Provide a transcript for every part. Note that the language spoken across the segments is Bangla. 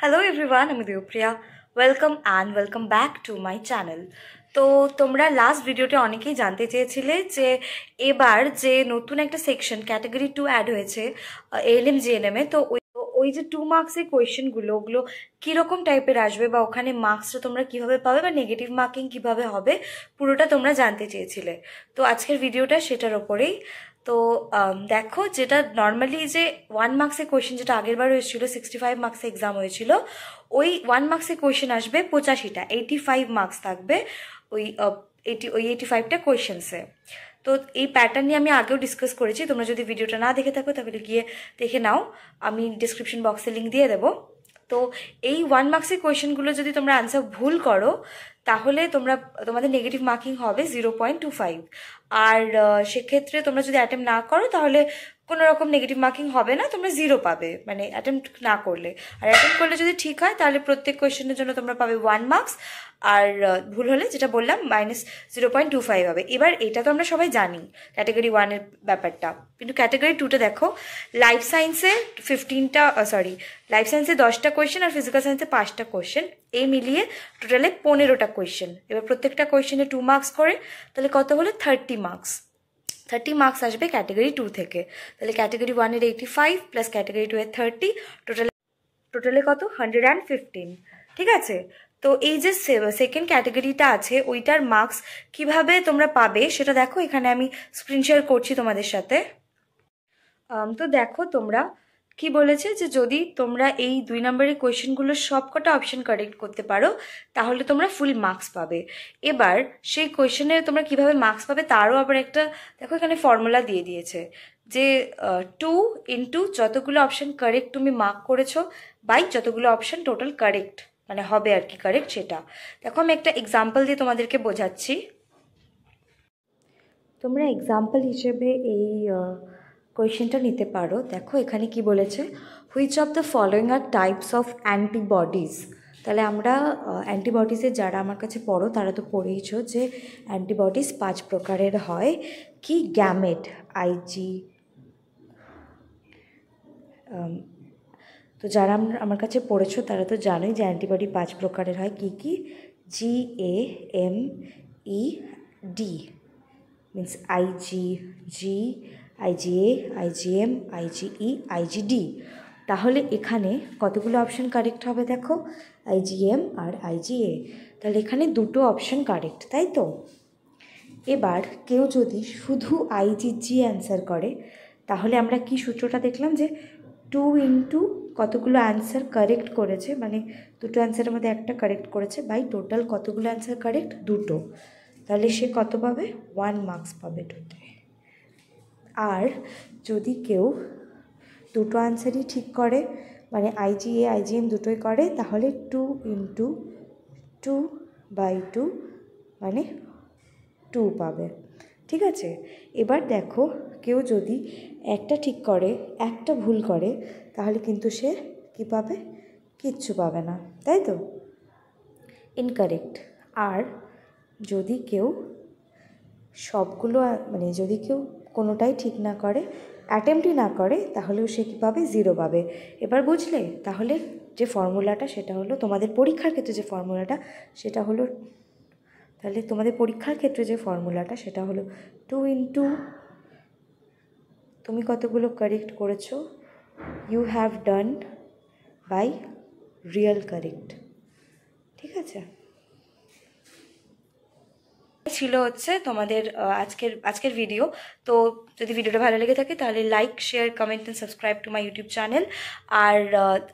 হ্যালো এভরিওয়ান আমি Debpriya welcome and welcome back to my channel তো তোমরা লাস্ট ভিডিওটা অনেকেই জানতে চেয়েছিলে যে এবার যে নতুন একটা সেকশন ক্যাটাগরি টু অ্যাড হয়েছে এল এম জিএনএমে তো ওই ওই যে টু মার্কসের কোয়েশনগুলো ওগুলো কীরকম টাইপের আসবে বা ওখানে মার্কসটা তোমরা কিভাবে পাবে বা নেগেটিভ মার্কিং কিভাবে হবে পুরোটা তোমরা জানতে চেয়েছিলে তো আজকের ভিডিওটা সেটার ওপরেই তো দেখো যেটা নর্মালি যে ওয়ান মার্কসে কোয়েশ্চেন যেটা আগের বার হয়েছিল সিক্সটি ফাইভ মার্কসে এক্সাম হয়েছিল ওই ওয়ান মার্ক্সে কোয়েশ্চেন আসবে পঁচাশিটা এইটি ফাইভ মার্কস থাকবে ওই এইটি ওই এইটি ফাইভটা কোয়েশ্চেন্সে তো এই প্যাটার্ন নিয়ে আমি আগেও ডিসকাস করেছি তোমরা যদি ভিডিওটা না দেখে থাকো তাহলে গিয়ে দেখে নাও আমি ডিসক্রিপশন বক্সে লিঙ্ক দিয়ে দেবো তো এই ওয়ান মার্কসের কোয়েশনগুলো যদি তোমরা অ্যান্সার ভুল করো তাহলে তোমরা তোমাদের নেগেটিভ মার্কিং হবে জিরো পয়েন্ট টু ফাইভ আর সেক্ষেত্রে তোমরা যদি অ্যাটেম্প না করো তাহলে কোনো রকম নেগেটিভ মার্কিং হবে না তোমরা জিরো পাবে মানে অ্যাটেম্প্ট না করলে আর অ্যাটেম্প্ট করলে যদি ঠিক হয় তাহলে প্রত্যেক কোয়েশ্চেনের জন্য তোমরা পাবে ওয়ান মার্কস আর ভুল হলে যেটা বললাম minus zero point two five হবে এবার এটা তো আমরা সবাই জানি ক্যাটাগরি ওয়ানের ব্যাপারটা কিন্তু ক্যাটাগরি টুটা দেখো লাইফ সায়েন্সে ফিফটিনটা সরি লাইফ সায়েন্সে দশটা কোয়েশ্চেন আর ফিজিক্যাল সায়েন্সে পাঁচটা কোয়েশ্চেন এই মিলিয়ে টোটালে পনেরোটা কোয়েশ্চেন এবার প্রত্যেকটা কোয়েশ্চেনে টু মার্কস করে তাহলে কত হলো থার্টি মার্কস থার্টি মার্কস আসবে ক্যাটাগরি টু থেকে তাহলে ক্যাটাগরি ওয়ানের eighty five plus category two এর থার্টি টোটাল টোটালে কত হান্ড্রেড অ্যান্ড ফিফটিন ঠিক আছে তো এই যে সেকেন্ড ক্যাটাগরিটা আছে ওইটার মার্কস কিভাবে তোমরা পাবে সেটা দেখো এখানে আমি স্ক্রিন শেয়ার করছি তোমাদের সাথে তো দেখো তোমরা কি বলেছে যে যদি তোমরা এই দুই নম্বরের কোয়েশ্চেনগুলোর সবকটা অপশন কারেক্ট করতে পারো তাহলে তোমরা ফুল মার্কস পাবে এবার সেই কোয়েশনে তোমরা কিভাবে মার্কস পাবে তারও আবার একটা দেখো এখানে ফর্মুলা দিয়ে দিয়েছে যে টু ইন্টু যতগুলো অপশন কারেক্ট তুমি মার্ক করেছো বাই যতগুলো অপশন টোটাল কারেক্ট মানে হবে আর কি কারেক্ট সেটা দেখো আমি একটা এক্সাম্পল দিয়ে তোমাদেরকে বোঝাচ্ছি তোমরা এক্সাম্পল হিসেবে এই কোয়েশ্চেনটা নিতে পারো দেখো এখানে কি বলেছে which of the following are types of antibodies তাহলে আমরা অ্যান্টিবডিজের যারা আমার কাছে পড়ো তারা তো পড়েইছ যে অ্যান্টিবডিজ পাঁচ প্রকারের হয় কি গ্যামেট আইজি তো যারা আমার কাছে পড়েছো তারা তো জানোই যে অ্যান্টিবডি পাঁচ প্রকারের হয় কি কি G A M E D means Ig G IgA IgM IgE IgD তাহলে এখানে কতগুলো অপশান কারেক্ট হবে দেখো আইজিএম আর আইজিএ তাহলে এখানে দুটো অপশান কারেক্ট তাই তো এবার কেউ যদি শুধু আইজিজি অ্যান্সার করে তাহলে আমরা কি সূত্রটা দেখলাম যে টু ইন্টু কতগুলো অ্যান্সার কারেক্ট করেছে মানে দুটো অ্যান্সারের মধ্যে একটা কারেক্ট করেছে বাই টোটাল কতগুলো অ্যান্সার কারেক্ট দুটো তাহলে সে কত পাবে ওয়ান মার্কস পাবে টোটাল আর যদি কেউ দুটো আনসারই ঠিক করে মানে আইজিএ আইজিএম দুটোই করে তাহলে two into two by two মানে টু পাবে ঠিক আছে এবার দেখো কেউ যদি একটা ঠিক করে একটা ভুল করে তাহলে কিন্তু সে কি পাবে কিচ্ছু পাবে না তাই তো ইনকারেক্ট আর যদি কেউ সবগুলো মানে যদি কেউ কোনোটাই ঠিক না করে অ্যাটেম্পটই না করে তাহলেও সে কী পাবে জিরো পাবে এবার বুঝলে তাহলে যে ফর্মুলাটা সেটা হলো তোমাদের পরীক্ষার ক্ষেত্রে যে ফর্মুলাটা সেটা হলো তাহলে তোমাদের পরীক্ষার ক্ষেত্রে যে ফর্মুলাটা সেটা হলো টু ইন্টু তুমি কতগুলো কারেক্ট করেছো you have done by real correct ঠিক আছে ছিল হচ্ছে তোমাদের আজকের আজকের ভিডিও তো যদি ভিডিওটা ভালো লেগে থাকে তাহলে like share comment and subscribe to my YouTube channel আর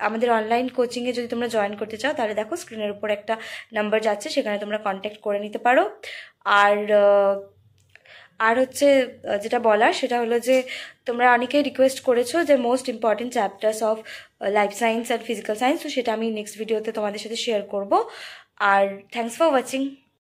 আমাদের অনলাইন কোচিংয়ে যদি তোমরা জয়েন করতে চাও তাহলে দেখো স্ক্রিনের উপর একটা নাম্বার যাচ্ছে সেখানে তোমরা কন্ট্যাক্ট করে নিতে পারো আর আর হচ্ছে যেটা বলার সেটা হলো যে তোমরা অনেকেই রিকোয়েস্ট করেছো যে most important chapters of life science and physical science তো সেটা আমি নেক্সট ভিডিওতে তোমাদের সাথে শেয়ার করব আর থ্যাংকস ফর ওয়াচিং